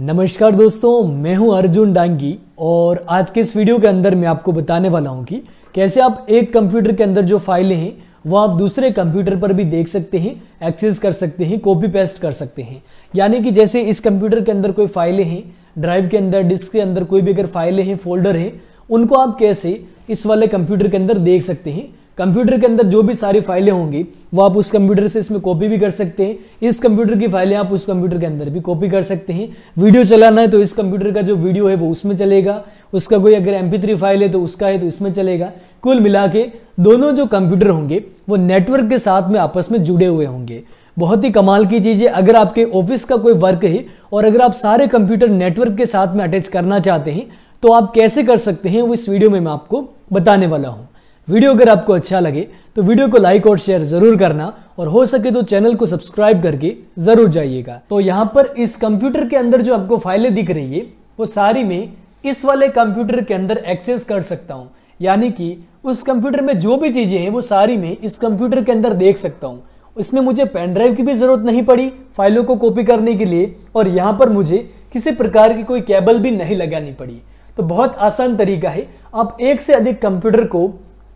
नमस्कार दोस्तों मैं हूं अर्जुन डांगी और आज के इस वीडियो के अंदर मैं आपको बताने वाला हूं कि कैसे आप एक कंप्यूटर के अंदर जो फाइलें हैं वो आप दूसरे कंप्यूटर पर भी देख सकते हैं एक्सेस कर सकते हैं कॉपी पेस्ट कर सकते हैं यानी कि जैसे इस कंप्यूटर के अंदर कोई फाइलें हैं ड्राइव के अंदर डिस्क के अंदर कोई भी अगर फाइलें हैं फोल्डर हैं उनको आप कैसे इस वाले कंप्यूटर के अंदर देख सकते हैं कंप्यूटर के अंदर जो भी सारी फाइलें होंगी वो आप उस कंप्यूटर से इसमें कॉपी भी कर सकते हैं इस कंप्यूटर की फाइलें आप उस कंप्यूटर के अंदर भी कॉपी कर सकते हैं वीडियो चलाना है तो इस कंप्यूटर का जो वीडियो है वो उसमें चलेगा उसका कोई अगर एम फाइल है तो उसका है तो इसमें चलेगा कुल मिला के दोनों जो कंप्यूटर होंगे वो नेटवर्क के साथ में आपस में जुड़े हुए होंगे बहुत ही कमाल की चीज़ है अगर आपके ऑफिस का कोई वर्क है और अगर आप सारे कंप्यूटर नेटवर्क के साथ में अटैच करना चाहते हैं तो आप कैसे कर सकते हैं वो इस वीडियो में मैं आपको बताने वाला हूँ वीडियो अगर आपको अच्छा लगे तो वीडियो को लाइक और शेयर जरूर करना और हो सके तो चैनल को सब्सक्राइब करके जरूर जाइएगा तो यहाँ पर इस कंप्यूटर के अंदर जो आपको फाइलें दिख रही है वो सारी में इस वाले कंप्यूटर के अंदर एक्सेस कर सकता हूँ यानी कि उस कंप्यूटर में जो भी चीज़ें हैं वो सारी में इस कंप्यूटर के अंदर देख सकता हूँ इसमें मुझे पेन ड्राइव की भी ज़रूरत नहीं पड़ी फाइलों को कॉपी करने के लिए और यहाँ पर मुझे किसी प्रकार की कोई केबल भी नहीं लगानी पड़ी तो बहुत आसान तरीका है आप एक से अधिक कंप्यूटर को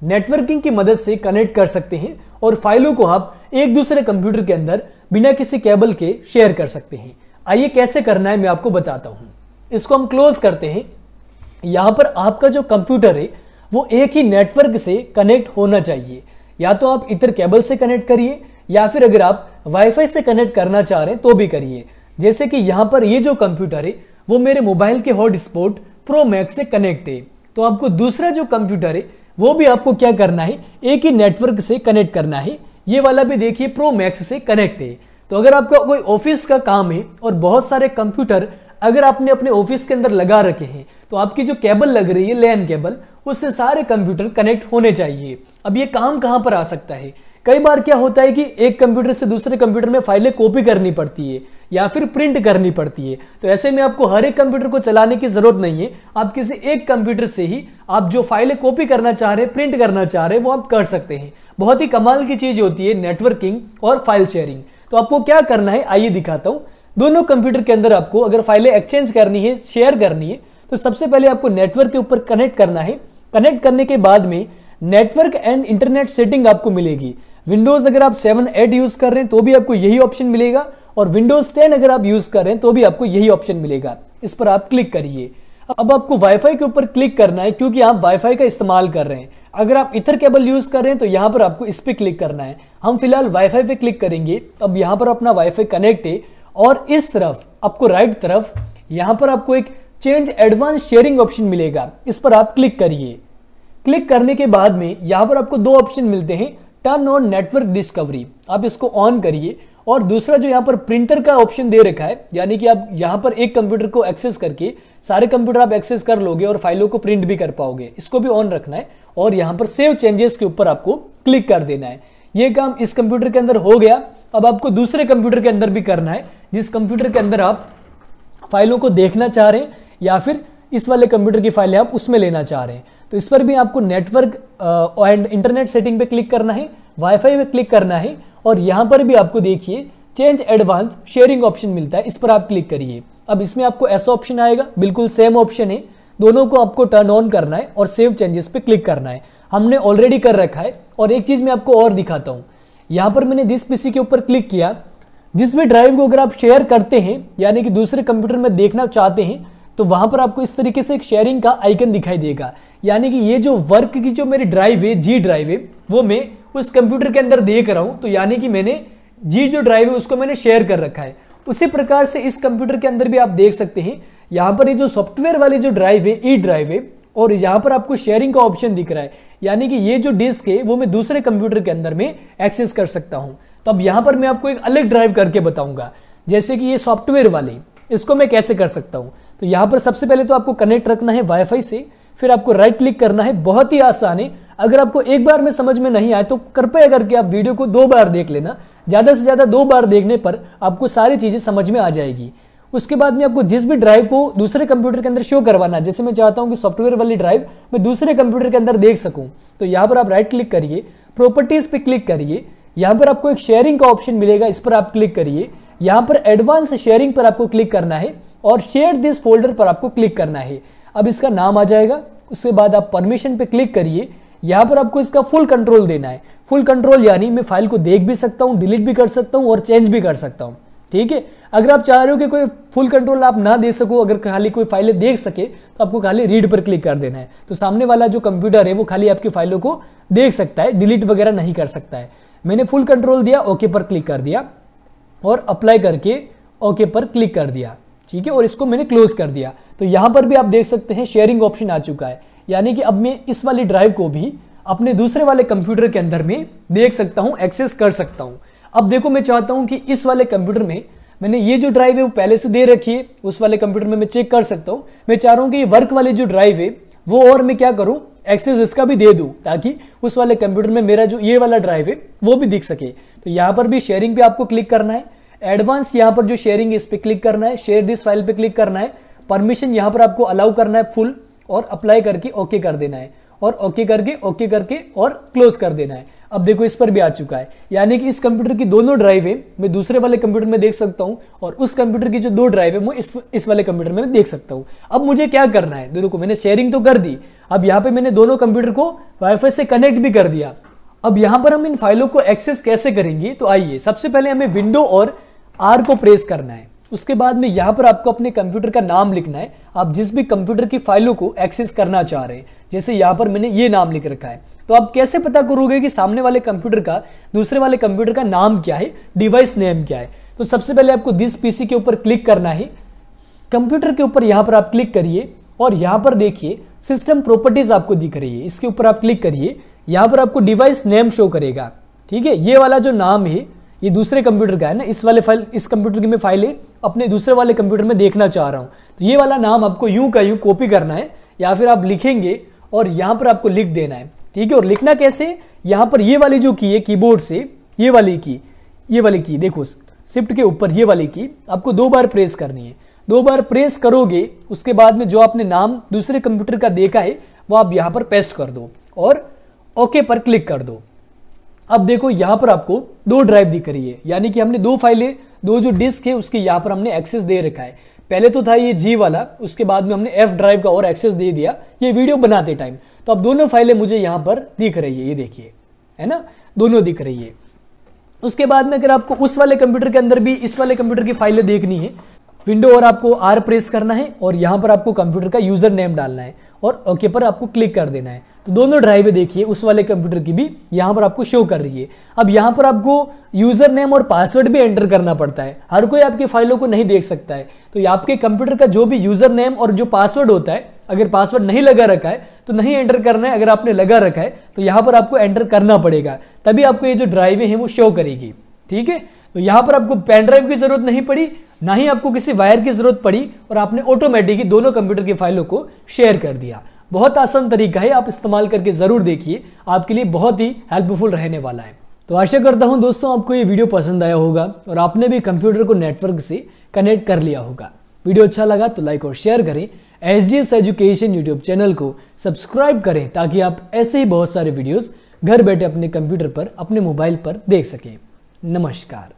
नेटवर्किंग की मदद से कनेक्ट कर सकते हैं और फाइलों को आप एक दूसरे कंप्यूटर के अंदर बिना किसी केबल के शेयर कर सकते हैं आइए कैसे करना है मैं आपको बताता हूं इसको हम क्लोज करते हैं यहाँ पर आपका जो कंप्यूटर है वो एक ही नेटवर्क से कनेक्ट होना चाहिए या तो आप इतर केबल से कनेक्ट करिए या फिर अगर आप वाईफाई से कनेक्ट करना चाह रहे हैं तो भी करिए जैसे कि यहाँ पर ये जो कंप्यूटर है वो मेरे मोबाइल के हॉटस्पॉट प्रो मैक्स से कनेक्ट है तो आपको दूसरा जो कंप्यूटर है वो भी आपको क्या करना है एक ही नेटवर्क से कनेक्ट करना है ये वाला भी देखिए प्रो मैक्स से कनेक्ट है तो अगर आपका कोई ऑफिस का काम है और बहुत सारे कंप्यूटर अगर आपने अपने ऑफिस के अंदर लगा रखे हैं तो आपकी जो केबल लग रही है लैन केबल उससे सारे कंप्यूटर कनेक्ट होने चाहिए अब ये काम कहाँ पर आ सकता है कई बार क्या होता है कि एक कंप्यूटर से दूसरे कंप्यूटर में फाइलें कॉपी करनी पड़ती है या फिर प्रिंट करनी पड़ती है तो ऐसे में आपको हर एक कंप्यूटर को चलाने की जरूरत नहीं है आप किसी एक कंप्यूटर से ही आप जो फाइलें कॉपी करना चाह रहे प्रिंट करना चाह रहे वो आप कर सकते हैं बहुत ही कमाल की चीज होती है नेटवर्किंग और फाइल शेयरिंग तो आपको क्या करना है आइए दिखाता हूं दोनों कंप्यूटर के अंदर आपको अगर फाइलें एक्सचेंज करनी है शेयर करनी है तो सबसे पहले आपको नेटवर्क के ऊपर कनेक्ट करना है कनेक्ट करने के बाद में नेटवर्क एंड इंटरनेट सेटिंग आपको मिलेगी विंडोज अगर आप सेवन एट यूज कर रहे हैं तो भी आपको यही ऑप्शन मिलेगा और विंडोज 10 अगर आप यूज करें तो भी आपको यही ऑप्शन मिलेगा इस पर आप क्लिक करिए अब आपको वाईफाई के ऊपर क्लिक करना है क्योंकि आप वाईफाई का इस्तेमाल कर रहे हैं अगर आप इथर केबल यूज कर रहे हैं तो यहां पर आपको इस पर क्लिक करना है हम फिलहाल वाईफाई पे क्लिक करेंगे अब यहां पर अपना वाईफाई कनेक्ट है और इस तरफ आपको राइट तरफ यहां पर आपको एक चेंज एडवांस शेयरिंग ऑप्शन मिलेगा इस पर आप क्लिक करिए क्लिक करने के बाद में यहां पर आपको दो ऑप्शन मिलते हैं टर्न ऑन नेटवर्क डिस्कवरी आप इसको ऑन करिए और दूसरा जो यहाँ पर प्रिंटर का ऑप्शन दे रखा है यानी कि आप यहाँ पर एक कंप्यूटर को एक्सेस करके सारे कंप्यूटर आप एक्सेस कर लोगे और फाइलों को प्रिंट भी कर पाओगे इसको भी ऑन रखना है और यहाँ पर सेव चेंजेस के ऊपर आपको क्लिक कर देना है ये काम इस कंप्यूटर के अंदर हो गया अब आपको दूसरे कंप्यूटर के अंदर भी करना है जिस कंप्यूटर के अंदर आप फाइलों को देखना चाह रहे हैं या फिर इस वाले कंप्यूटर की फाइलें आप उसमें लेना चाह रहे हैं तो इस पर भी आपको नेटवर्क एंड इंटरनेट सेटिंग पे क्लिक करना है वाईफाई में क्लिक करना है और यहाँ पर भी आपको देखिए चेंज एडवांस शेयरिंग ऑप्शन मिलता है इस पर आप क्लिक करिए अब इसमें आपको ऐसा ऑप्शन आएगा बिल्कुल सेम ऑप्शन है दोनों को आपको टर्न ऑन करना है और सेव चेंजेस पे क्लिक करना है हमने ऑलरेडी कर रखा है और एक चीज़ मैं आपको और दिखाता हूँ यहाँ पर मैंने जिस पीसी के ऊपर क्लिक किया जिस भी ड्राइव को अगर आप शेयर करते हैं यानी कि दूसरे कंप्यूटर में देखना चाहते हैं तो वहां पर आपको इस तरीके से एक शेयरिंग का आइकन दिखाई देगा यानी कि ये जो वर्क की जो मेरी ड्राइव है जी ड्राइव है वो मैं उस कंप्यूटर के अंदर देख रहा हूं तो यानी कि मैंने जी जो ड्राइव है उसको मैंने शेयर कर रखा है उसी प्रकार से इस कंप्यूटर के अंदर भी आप देख सकते हैं यहां पर ये जो सॉफ्टवेयर वाली जो ड्राइव है ई e ड्राइव है और यहां पर आपको शेयरिंग का ऑप्शन दिख रहा है यानी कि ये जो डिस्क है वो मैं दूसरे कंप्यूटर के अंदर में एक्सेस कर सकता हूं तो अब यहां पर मैं आपको एक अलग ड्राइव करके बताऊंगा जैसे कि ये सॉफ्टवेयर वाली इसको मैं कैसे कर सकता हूं तो यहां पर सबसे पहले तो आपको कनेक्ट रखना है वाईफाई से फिर आपको राइट क्लिक करना है बहुत ही आसान है अगर आपको एक बार में समझ में नहीं आए तो कृपया करके आप वीडियो को दो बार देख लेना ज़्यादा से ज़्यादा दो बार देखने पर आपको सारी चीज़ें समझ में आ जाएगी उसके बाद में आपको जिस भी ड्राइव को दूसरे कंप्यूटर के अंदर शो करवाना जैसे मैं चाहता हूं कि सॉफ्टवेयर वाली ड्राइव मैं दूसरे कंप्यूटर के अंदर देख सकूं तो यहां पर आप राइट क्लिक करिए प्रॉपर्टीज़ पे क्लिक करिए यहां पर आपको एक शेयरिंग का ऑप्शन मिलेगा इस पर आप क्लिक करिए यहां पर एडवांस शेयरिंग पर आपको क्लिक करना है और शेयर दिस फोल्डर पर आपको क्लिक करना है अब इसका नाम आ जाएगा उसके बाद आप परमिशन पे क्लिक करिए यहाँ पर आपको इसका फुल कंट्रोल देना है फुल कंट्रोल यानी मैं फाइल को देख भी सकता हूँ डिलीट भी कर सकता हूँ और चेंज भी कर सकता हूँ ठीक है अगर आप चाह रहे हो कि कोई फुल कंट्रोल आप ना दे सको अगर खाली कोई फाइलें देख सके तो आपको खाली रीड पर क्लिक कर देना है तो सामने वाला जो कंप्यूटर है वो खाली आपकी फाइलों को देख सकता है डिलीट वगैरह नहीं कर सकता है मैंने फुल कंट्रोल दिया ओके पर क्लिक कर दिया और अप्लाई करके ओके पर क्लिक कर दिया ठीक है और इसको मैंने क्लोज कर दिया तो यहां पर भी आप देख सकते हैं शेयरिंग ऑप्शन आ चुका है यानी कि अब मैं इस वाली ड्राइव को भी अपने दूसरे वाले कंप्यूटर के अंदर में देख सकता हूं एक्सेस कर सकता हूं अब देखो मैं चाहता हूं कि इस वाले कंप्यूटर में मैंने ये जो ड्राइव है वो पहले से दे रखी है उस वाले कंप्यूटर में मैं चेक कर सकता हूं मैं चाह रहा हूं कि वर्क वाली जो ड्राइव है वो और मैं क्या करूं एक्सेस इसका भी दे दूं ताकि उस वाले कंप्यूटर में मेरा जो ये वाला ड्राइव है वो भी दिख सके तो यहां पर भी शेयरिंग पे आपको क्लिक करना है एडवांस यहां पर जो शेयरिंग इस पर क्लिक करना है शेयर दिस फाइल पे क्लिक करना है परमिशन यहां पर आपको अलाउ करना है फुल और अप्लाई करके ओके okay कर देना है और ओके okay करके ओके okay करके और क्लोज कर देना है अब देखो इस पर भी आ चुका है यानी कि इस कंप्यूटर की दोनों ड्राइव है मैं दूसरे वाले कंप्यूटर में देख सकता हूं और उस कंप्यूटर की जो दो ड्राइव है वो इस इस वाले कंप्यूटर में देख सकता हूं अब मुझे क्या करना है देखो मैंने शेयरिंग तो कर दी अब यहाँ पे मैंने दोनों कंप्यूटर को वाईफाई से कनेक्ट भी कर दिया अब यहां पर हम इन फाइलों को एक्सेस कैसे करेंगे तो आइए सबसे पहले हमें विंडो और आर को प्रेस करना है उसके बाद में यहां पर आपको अपने कंप्यूटर का नाम लिखना है आप जिस भी कंप्यूटर की फाइलों को एक्सेस करना चाह रहे हैं जैसे यहां पर मैंने ये नाम लिख रखा है तो आप कैसे पता करोगे कि सामने वाले कंप्यूटर का दूसरे वाले कंप्यूटर का नाम क्या है डिवाइस नेम क्या है तो सबसे पहले आपको दिस पीसी के ऊपर क्लिक करना है कंप्यूटर के ऊपर यहाँ पर आप क्लिक करिए और यहां पर देखिए सिस्टम प्रॉपर्टीज आपको दिख रही है इसके ऊपर आप क्लिक करिए यहाँ पर आपको डिवाइस नेम शो करेगा ठीक है ये वाला जो नाम है ये दूसरे कंप्यूटर का है ना इस वाले फाइल इस कंप्यूटर की मैं फाइलें अपने दूसरे वाले कंप्यूटर में देखना चाह रहा हूँ तो ये वाला नाम आपको यूं का यूं कॉपी करना है या फिर आप लिखेंगे और यहाँ पर आपको लिख देना है ठीक है और लिखना कैसे यहाँ पर ये वाली जो की है कीबोर्ड से ये वाली की ये वाली की देखो शिफ्ट के ऊपर ये वाली की आपको दो बार प्रेस करनी है दो बार प्रेस करोगे उसके बाद में जो आपने नाम दूसरे कंप्यूटर का देखा है वो आप यहाँ पर पेस्ट कर दो और ओके पर क्लिक कर दो अब देखो यहाँ पर आपको दो ड्राइव दिख रही है यानी कि हमने दो फाइलें दो जो डिस्क है उसके यहाँ पर हमने एक्सेस दे रखा है पहले तो था ये जी वाला उसके बाद में हमने एफ ड्राइव का और एक्सेस दे दिया ये वीडियो बनाते टाइम तो अब दोनों फाइलें मुझे यहाँ पर दिख रही है ये देखिए है ना दोनों दिख रही है उसके बाद में अगर आपको उस वाले कंप्यूटर के अंदर भी इस वाले कंप्यूटर की फाइलें देखनी है विंडो और आपको आर प्रेस करना है और यहाँ पर आपको कंप्यूटर का यूजर नेम डालना है और ओके पर आपको क्लिक कर देना है तो दोनों ड्राइवें देखिए उस वाले कंप्यूटर की भी यहां पर आपको शो कर रही है अब यहां पर आपको यूजर नेम और पासवर्ड भी एंटर करना पड़ता है हर कोई आपकी फाइलों को नहीं देख सकता है तो आपके कंप्यूटर का जो भी यूजर नेम और जो पासवर्ड होता है अगर पासवर्ड नहीं लगा रखा है तो नहीं एंटर करना है अगर आपने लगा रखा है तो यहां पर आपको एंटर करना पड़ेगा तभी आपको ये जो ड्राइवे हैं वो शो करेगी ठीक है तो यहां पर आपको पेन ड्राइव की जरूरत नहीं पड़ी ना ही आपको किसी वायर की जरूरत पड़ी और आपने ऑटोमेटिकली दोनों कंप्यूटर की फाइलों को शेयर कर दिया बहुत आसान तरीका है आप इस्तेमाल करके ज़रूर देखिए आपके लिए बहुत ही हेल्पफुल रहने वाला है तो आशा करता हूँ दोस्तों आपको ये वीडियो पसंद आया होगा और आपने भी कंप्यूटर को नेटवर्क से कनेक्ट कर लिया होगा वीडियो अच्छा लगा तो लाइक और शेयर करें S G S education YouTube channel को सब्सक्राइब करें ताकि आप ऐसे ही बहुत सारे वीडियोस घर बैठे अपने कंप्यूटर पर अपने मोबाइल पर देख सकें नमस्कार